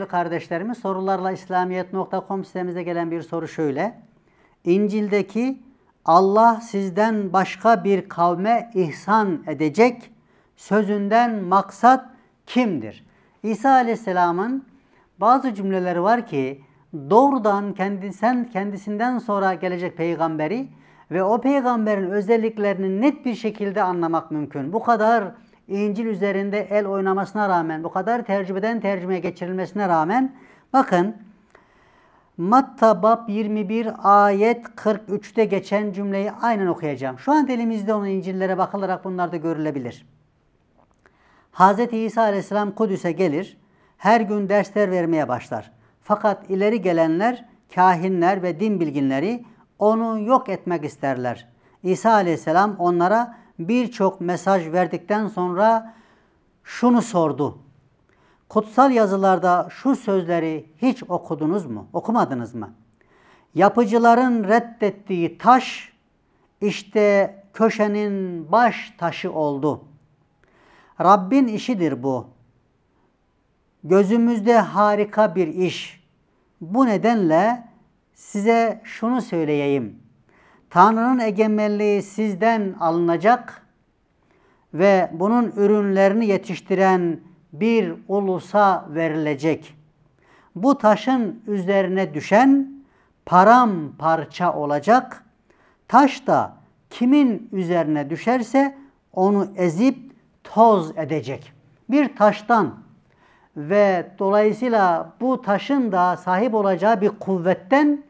değerli kardeşlerimiz sorularla İslamiyet.com sitemize gelen bir soru şöyle. İncil'deki Allah sizden başka bir kavme ihsan edecek sözünden maksat kimdir? İsa Aleyhisselam'ın bazı cümleleri var ki doğrudan kendisinden, kendisinden sonra gelecek peygamberi ve o peygamberin özelliklerini net bir şekilde anlamak mümkün. Bu kadar İncil üzerinde el oynamasına rağmen, bu kadar tercümeden tercümeye geçirilmesine rağmen bakın Matta bab 21 ayet 43'te geçen cümleyi aynen okuyacağım. Şu an elimizde olan İncil'lere bakılarak bunlar da görülebilir. Hz. İsa aleyhisselam Kudüs'e gelir, her gün dersler vermeye başlar. Fakat ileri gelenler, kahinler ve din bilginleri onu yok etmek isterler. İsa aleyhisselam onlara birçok mesaj verdikten sonra şunu sordu. Kutsal yazılarda şu sözleri hiç okudunuz mu? Okumadınız mı? Yapıcıların reddettiği taş işte köşenin baş taşı oldu. Rabbin işidir bu. Gözümüzde harika bir iş. Bu nedenle size şunu söyleyeyim. Tanrı'nın egemenliği sizden alınacak ve bunun ürünlerini yetiştiren bir ulusa verilecek. Bu taşın üzerine düşen paramparça olacak. Taş da kimin üzerine düşerse onu ezip toz edecek. Bir taştan ve dolayısıyla bu taşın da sahip olacağı bir kuvvetten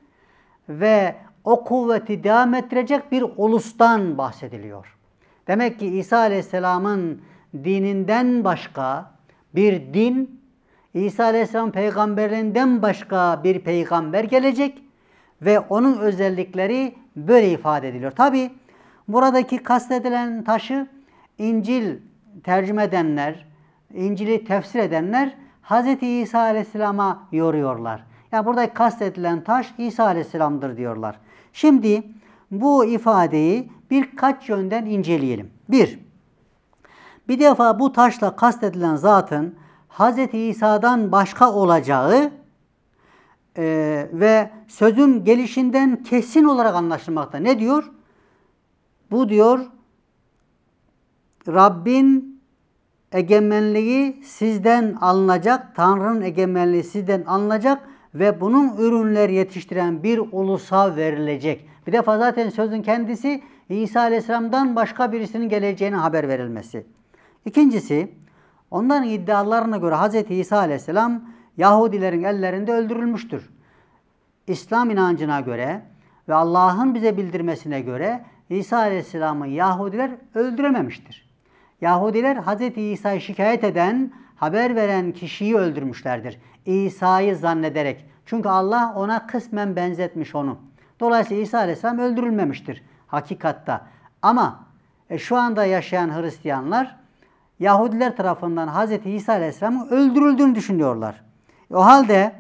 ve o kuvveti devam ettirecek bir ulustan bahsediliyor. Demek ki İsa Aleyhisselam'ın dininden başka bir din, İsa Aleyhisselam peygamberlerinden başka bir peygamber gelecek ve onun özellikleri böyle ifade ediliyor. Tabi buradaki kastedilen taşı İncil tercüme edenler, İncil'i tefsir edenler Hz. İsa Aleyhisselam'a yoruyorlar. Yani burada kastedilen taş İsa Aleyhisselam'dır diyorlar. Şimdi bu ifadeyi birkaç yönden inceleyelim. Bir, bir defa bu taşla kastedilen zatın Hz. İsa'dan başka olacağı e, ve sözün gelişinden kesin olarak anlaşılmakta. Ne diyor? Bu diyor Rabbin egemenliği sizden alınacak, Tanrı'nın egemenliği sizden alınacak ve bunun ürünler yetiştiren bir ulusa verilecek. Bir defa zaten sözün kendisi İsa Aleyhisselam'dan başka birisinin geleceğine haber verilmesi. İkincisi, onların iddialarına göre Hz. İsa Aleyhisselam Yahudilerin ellerinde öldürülmüştür. İslam inancına göre ve Allah'ın bize bildirmesine göre İsa Aleyhisselam'ı Yahudiler öldürememiştir. Yahudiler Hz. İsa'yı şikayet eden haber veren kişiyi öldürmüşlerdir. İsa'yı zannederek. Çünkü Allah ona kısmen benzetmiş onu. Dolayısıyla İsa Aleyhisselam öldürülmemiştir hakikatta. Ama e, şu anda yaşayan Hristiyanlar Yahudiler tarafından Hz. İsa Aleyhisselam'ın öldürüldüğünü düşünüyorlar. E, o halde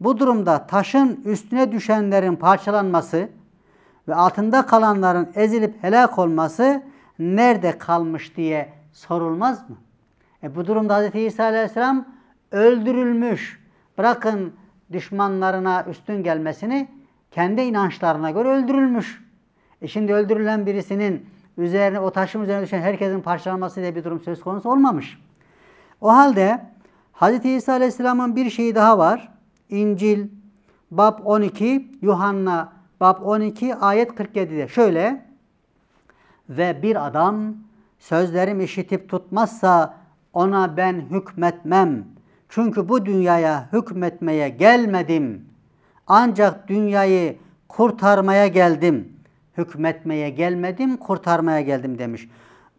bu durumda taşın üstüne düşenlerin parçalanması ve altında kalanların ezilip helak olması nerede kalmış diye sorulmaz mı? E bu durumda Hz. İsa aleyhisselam öldürülmüş. Bırakın düşmanlarına üstün gelmesini kendi inançlarına göre öldürülmüş. E şimdi öldürülen birisinin üzerine o taşın üzerine düşen herkesin parçalanması diye bir durum söz konusu olmamış. O halde Hz. İsa Aleyhisselam'ın bir şeyi daha var. İncil bab 12 Yuhanna bab 12 ayet 47'de şöyle ve bir adam sözlerimi işitip tutmazsa ona ben hükmetmem. Çünkü bu dünyaya hükmetmeye gelmedim. Ancak dünyayı kurtarmaya geldim. Hükmetmeye gelmedim, kurtarmaya geldim demiş.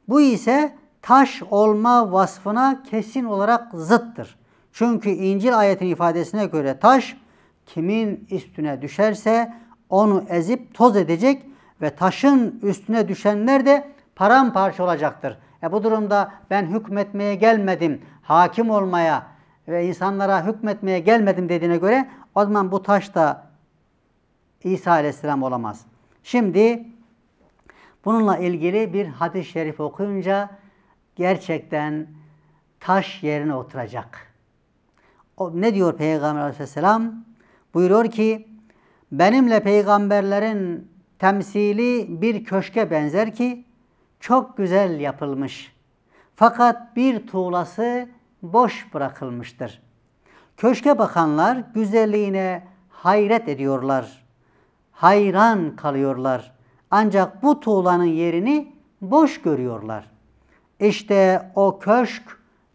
Bu ise taş olma vasfına kesin olarak zıttır. Çünkü İncil ayetin ifadesine göre taş kimin üstüne düşerse onu ezip toz edecek ve taşın üstüne düşenler de paramparça olacaktır. E bu durumda ben hükmetmeye gelmedim, hakim olmaya ve insanlara hükmetmeye gelmedim dediğine göre o zaman bu taş da İsa aleyhisselam olamaz. Şimdi bununla ilgili bir hadis-i şerif okuyunca gerçekten taş yerine oturacak. O, ne diyor Peygamber aleyhisselam? Buyuruyor ki benimle peygamberlerin temsili bir köşke benzer ki çok güzel yapılmış. Fakat bir tuğlası boş bırakılmıştır. Köşke bakanlar güzelliğine hayret ediyorlar. Hayran kalıyorlar. Ancak bu tuğlanın yerini boş görüyorlar. İşte o köşk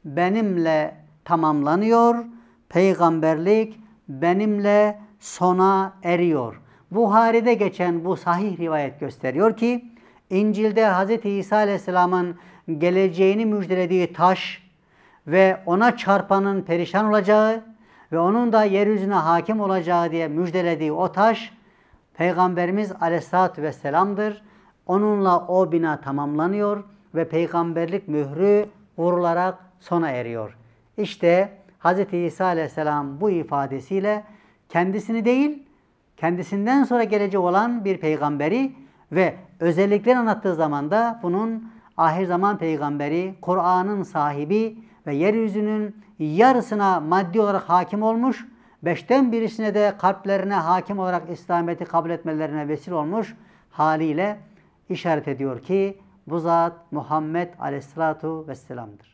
benimle tamamlanıyor. Peygamberlik benimle sona eriyor. Buhari'de geçen bu sahih rivayet gösteriyor ki İncil'de Hz. İsa Aleyhisselam'ın geleceğini müjdelediği taş ve ona çarpanın perişan olacağı ve onun da yeryüzüne hakim olacağı diye müjdelediği o taş Peygamberimiz Aleyhisselatü Vesselam'dır. Onunla o bina tamamlanıyor ve peygamberlik mührü vurularak sona eriyor. İşte Hz. İsa Aleyhisselam bu ifadesiyle kendisini değil, kendisinden sonra gelecek olan bir peygamberi ve özelliklerini anlattığı zaman da bunun ahir zaman peygamberi, Kur'an'ın sahibi ve yeryüzünün yarısına maddi olarak hakim olmuş, beşten birisine de kalplerine hakim olarak İslamiyet'i kabul etmelerine vesile olmuş haliyle işaret ediyor ki bu zat Muhammed Aleyhisselatu Vesselam'dır.